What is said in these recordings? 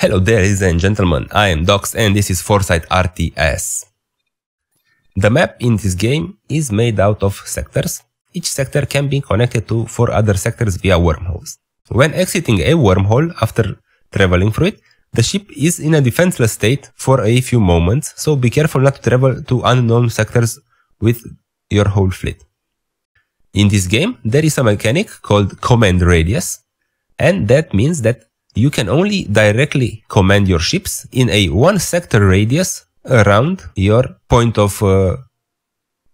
Hello there, ladies and gentlemen, I am Docs and this is Foresight RTS. The map in this game is made out of sectors. Each sector can be connected to four other sectors via wormholes. When exiting a wormhole after traveling through it, the ship is in a defenseless state for a few moments, so be careful not to travel to unknown sectors with your whole fleet. In this game, there is a mechanic called command radius, and that means that you can only directly command your ships in a one sector radius around your point of uh,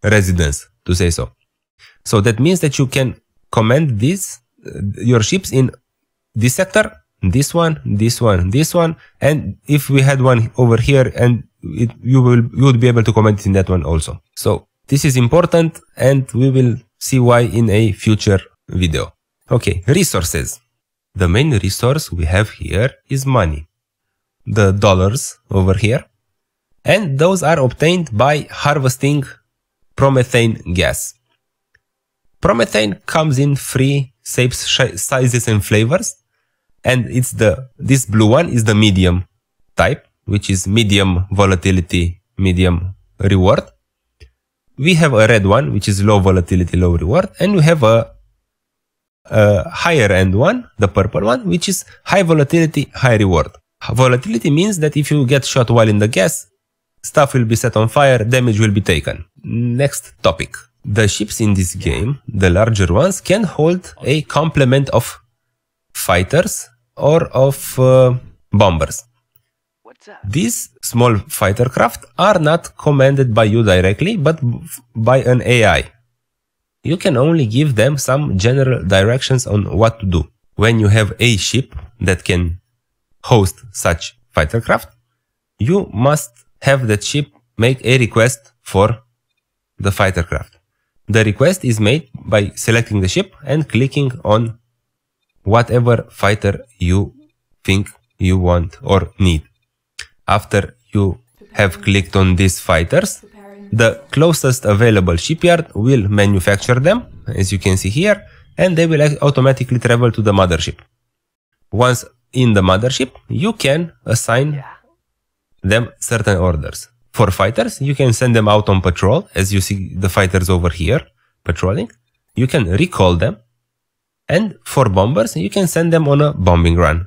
residence, to say so. So that means that you can command this, uh, your ships in this sector, this one, this one, this one, and if we had one over here and it, you will you would be able to command it in that one also. So this is important and we will see why in a future video. Okay, resources. The main resource we have here is money, the dollars over here, and those are obtained by harvesting promethane gas. Promethane comes in three shapes, sizes and flavors, and it's the this blue one is the medium type, which is medium volatility, medium reward. We have a red one, which is low volatility, low reward, and we have a uh, higher end one, the purple one, which is high volatility, high reward. Volatility means that if you get shot while in the gas, stuff will be set on fire, damage will be taken. Next topic. The ships in this game, the larger ones, can hold a complement of fighters or of uh, bombers. These small fighter craft are not commanded by you directly, but by an AI you can only give them some general directions on what to do. When you have a ship that can host such fighter craft, you must have that ship make a request for the fighter craft. The request is made by selecting the ship and clicking on whatever fighter you think you want or need. After you have clicked on these fighters, the closest available shipyard will manufacture them, as you can see here, and they will automatically travel to the mothership. Once in the mothership, you can assign them certain orders. For fighters, you can send them out on patrol, as you see the fighters over here patrolling. You can recall them. And for bombers, you can send them on a bombing run.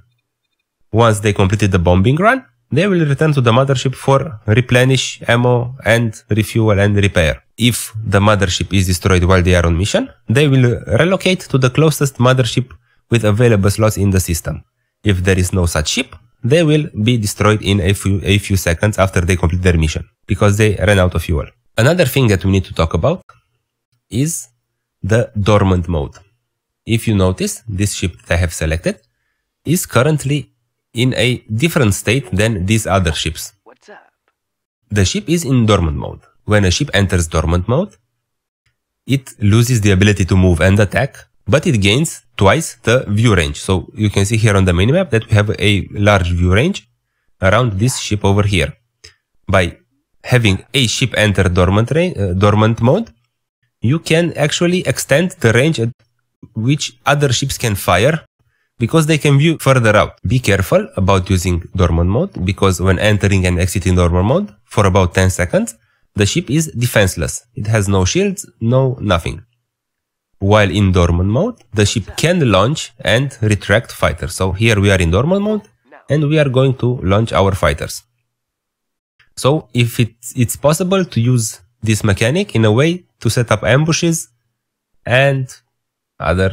Once they completed the bombing run, they will return to the mothership for replenish ammo and refuel and repair. If the mothership is destroyed while they are on mission, they will relocate to the closest mothership with available slots in the system. If there is no such ship, they will be destroyed in a few, a few seconds after they complete their mission because they ran out of fuel. Another thing that we need to talk about is the dormant mode. If you notice, this ship that I have selected is currently in a different state than these other ships. The ship is in dormant mode. When a ship enters dormant mode, it loses the ability to move and attack, but it gains twice the view range. So you can see here on the minimap that we have a large view range around this ship over here. By having a ship enter dormant, uh, dormant mode, you can actually extend the range at which other ships can fire because they can view further out. Be careful about using dormant mode because when entering and exiting dormant mode for about 10 seconds, the ship is defenseless. It has no shields, no nothing. While in dormant mode, the ship can launch and retract fighters. So here we are in dormant mode and we are going to launch our fighters. So if it's, it's possible to use this mechanic in a way to set up ambushes and other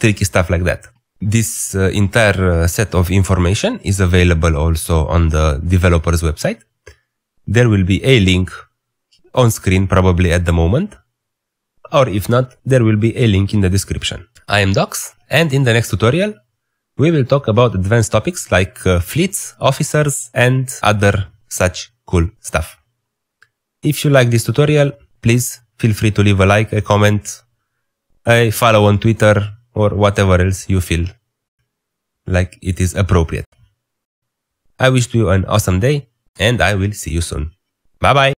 tricky stuff like that. This uh, entire uh, set of information is available also on the developer's website. There will be a link on screen probably at the moment. Or if not, there will be a link in the description. I am Docs and in the next tutorial, we will talk about advanced topics like uh, fleets, officers and other such cool stuff. If you like this tutorial, please feel free to leave a like, a comment, a follow on Twitter, or whatever else you feel like it is appropriate. I wish you an awesome day and I will see you soon. Bye bye.